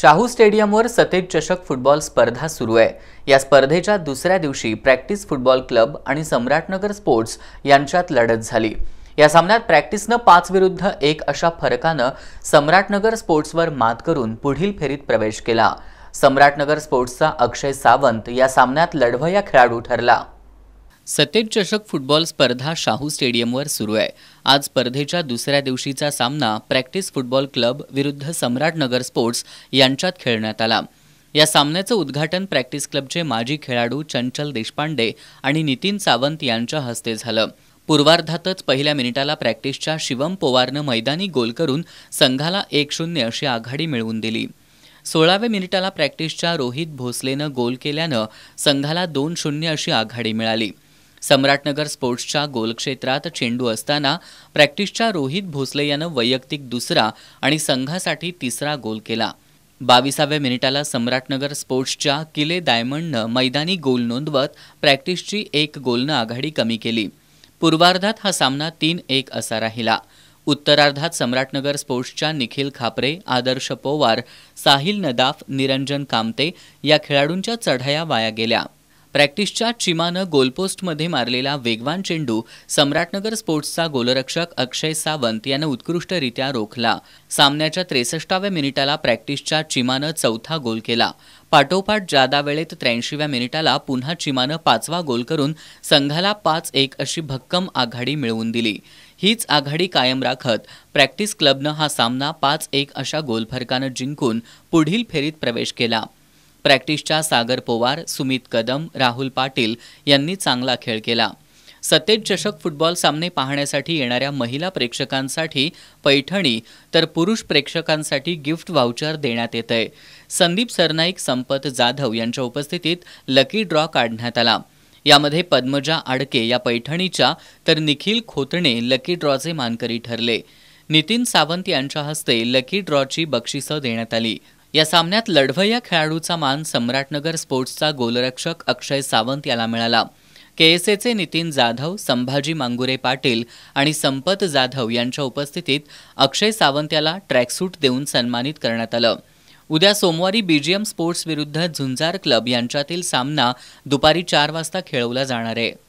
शाहू स्टेडियमवर सतेज चषक फुटबॉल स्पर्धा सुरू आहे या स्पर्धेच्या दुसऱ्या दिवशी प्रॅक्टिस फुटबॉल क्लब आणि सम्राटनगर स्पोर्ट्स यांच्यात लढत झाली या सामन्यात प्रॅक्टिसनं पाच विरुद्ध एक अशा फरकानं सम्राटनगर स्पोर्ट्सवर मात करून पुढील फेरीत प्रवेश केला सम्राटनगर स्पोर्ट्सचा अक्षय सावंत या सामन्यात लढवया खेळाडू ठरला सतेज चषक फुटबॉल स्पर्धा शाहू स्टेडियमवर सुरू आहे आज स्पर्धेच्या दुसऱ्या दिवशीचा सामना प्रॅक्टिस फुटबॉल क्लब विरुद्ध सम्राटनगर स्पोर्ट्स यांच्यात खेळण्यात आला या सामन्याचं उद्घाटन प्रॅक्टिस क्लबचे माजी खेळाडू चंचल देशपांडे आणि नितीन सावंत यांच्या हस्ते झालं पूर्वार्धातच पहिल्या मिनिटाला प्रॅक्टिसच्या शिवम पोवारनं मैदानी गोल करून संघाला एक शून्य अशी आघाडी मिळवून दिली सोळाव्या मिनिटाला प्रॅक्टिसच्या रोहित भोसलेनं गोल केल्यानं संघाला दोन शून्य अशी आघाडी मिळाली सम्राटनगर स्पोर्ट्सच्या गोलक्षेत्रात चेंडू असताना प्रॅक्टिसच्या रोहित भोसले यानं वैयक्तिक दुसरा आणि संघासाठी तिसरा गोल केला बावीसाव्या मिनिटाला सम्राटनगर स्पोर्ट्सच्या किले डायमंडनं मैदानी गोल नोंदवत प्रॅक्टिसची एक गोलनं आघाडी कमी केली पूर्वार्धात हा सामना तीन एक असा राहिला उत्तरार्धात सम्राटनगर स्पोर्ट्सच्या निखिल खापरे आदर्श पोवार साहिल नदाफ निरंजन कामते या खेळाडूंच्या चढाया वाया गेल्या प्रॅक्टिसच्या चिमानं गोलपोस्टमध्ये मारलेला वेगवान चेंडू सम्राटनगर स्पोर्ट्सचा गोलरक्षक अक्षय सावंत यानं उत्कृष्टरित्या रोखला सामन्याच्या त्रेसष्टाव्या मिनिटाला प्रॅक्टिसच्या चिमानं चौथा गोल केला पाठोपाठ जादा वेळेत त्र्याऐंशीव्या मिनिटाला पुन्हा चिमानं पाचवा गोल करून संघाला पाच एक अशी भक्कम आघाडी मिळवून दिली हीच आघाडी कायम राखत प्रॅक्टिस क्लबनं हा सामना पाच एक अशा गोलफरकानं जिंकून पुढील फेरीत प्रवेश केला प्रॅक्टिसच्या सागर पोवार सुमित कदम राहुल पाटील यांनी चांगला खेळ केला सतेज चषक फुटबॉल सामने पाहण्यासाठी येणाऱ्या महिला प्रेक्षकांसाठी पैठणी तर पुरुष प्रेक्षकांसाठी गिफ्ट व्हाउचर देण्यात येत आहे संदीप सरनाईक संपत जाधव यांच्या उपस्थितीत लकी ड्रॉ काढण्यात आला यामध्ये पद्मजा आडके या पैठणीच्या तर निखिल खोतणे लकी ड्रॉचे मानकरी ठरले नितीन सावंत यांच्या हस्ते लकी ड्रॉची बक्षिसं देण्यात आली या सामन्यात लढवय्या खेळाडूचा मान सम्राटनगर स्पोर्ट्सचा गोलरक्षक अक्षय सावंत याला मिळाला केएसएचे नितीन जाधव संभाजी मांगुरे पाटील आणि संपत जाधव यांच्या उपस्थितीत अक्षय सावंत याला ट्रॅकसूट देऊन सन्मानित करण्यात आलं उद्या सोमवारी बीजीएम स्पोर्ट्स विरुद्ध झुंजार क्लब यांच्यातील सामना दुपारी चार वाजता खेळवला जाणार आहे